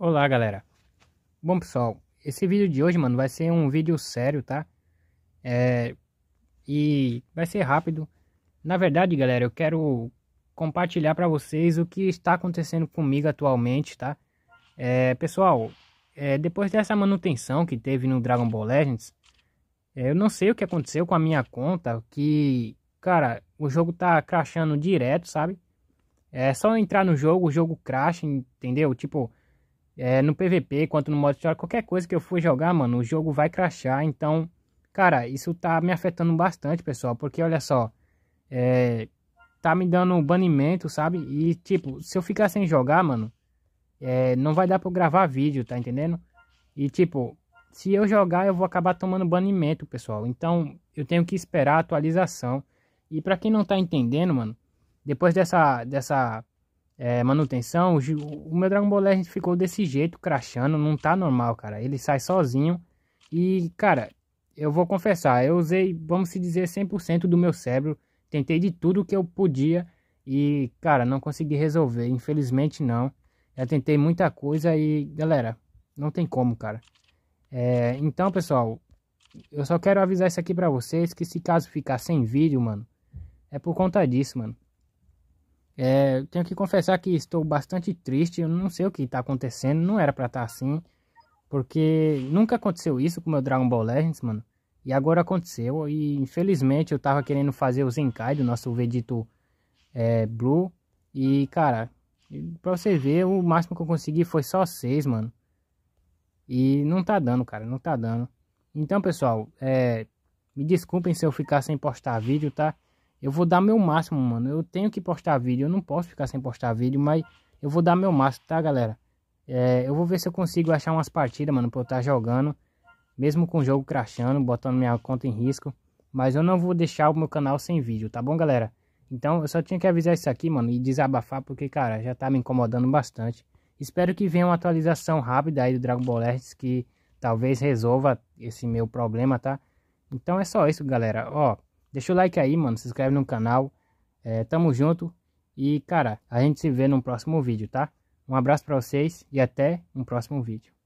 Olá galera, bom pessoal, esse vídeo de hoje mano vai ser um vídeo sério tá, é... e vai ser rápido, na verdade galera eu quero compartilhar para vocês o que está acontecendo comigo atualmente tá, é... pessoal, é... depois dessa manutenção que teve no Dragon Ball Legends, é, eu não sei o que aconteceu com a minha conta, que cara, o jogo tá crashando direto sabe, é só entrar no jogo, o jogo crasha, entendeu, tipo... É, no PVP, quanto no modo história, qualquer coisa que eu for jogar, mano, o jogo vai crashar. Então, cara, isso tá me afetando bastante, pessoal. Porque olha só, é, tá me dando um banimento, sabe? E tipo, se eu ficar sem jogar, mano, é, não vai dar pra eu gravar vídeo, tá entendendo? E tipo, se eu jogar, eu vou acabar tomando banimento, pessoal. Então, eu tenho que esperar a atualização. E para quem não tá entendendo, mano, depois dessa, dessa é, manutenção, o, o, meu Dragon Ball Legend ficou desse jeito, crachando, não tá normal, cara. Ele sai sozinho e, cara, eu vou confessar, eu usei, vamos se dizer, 100% do meu cérebro, tentei de tudo que eu podia e, cara, não consegui resolver, infelizmente não. Já tentei muita coisa e, galera, não tem como, cara. É, então, pessoal, eu só quero avisar isso aqui para vocês que se caso ficar sem vídeo, mano, é por conta disso, mano. É, tenho que confessar que estou bastante triste, eu não sei o que está acontecendo, não era para estar tá assim, porque nunca aconteceu isso com meu Dragon Ball Legends, mano. E agora aconteceu, e infelizmente eu tava querendo fazer o Zenkai do nosso Vegito é, Blue, e cara, pra você ver, o máximo que eu consegui foi só 6, mano. E não tá dando, cara, não tá dando. Então, pessoal, é, me desculpem se eu ficar sem postar vídeo, tá? eu vou dar meu máximo, mano. Eu tenho que postar vídeo, eu não posso ficar sem postar vídeo, mas eu vou dar meu máximo, tá, galera? É, eu vou ver se eu consigo achar umas partidas, mano, pra eu estar tá jogando. Mesmo com o jogo crashando, botando minha conta em risco. Mas eu não vou deixar o meu canal sem vídeo, tá bom, galera? Então, eu só tinha que avisar isso aqui, mano, e desabafar, porque, cara, já tá me incomodando bastante. Espero que venha uma atualização rápida aí do Dragon Ball Legends, que talvez resolva esse meu problema, tá? Então é só isso, galera. Ó, Deixa o like aí, mano. Se inscreve no canal. É, tamo junto. E, cara, a gente se vê num próximo vídeo, tá? Um abraço pra vocês e até um próximo vídeo.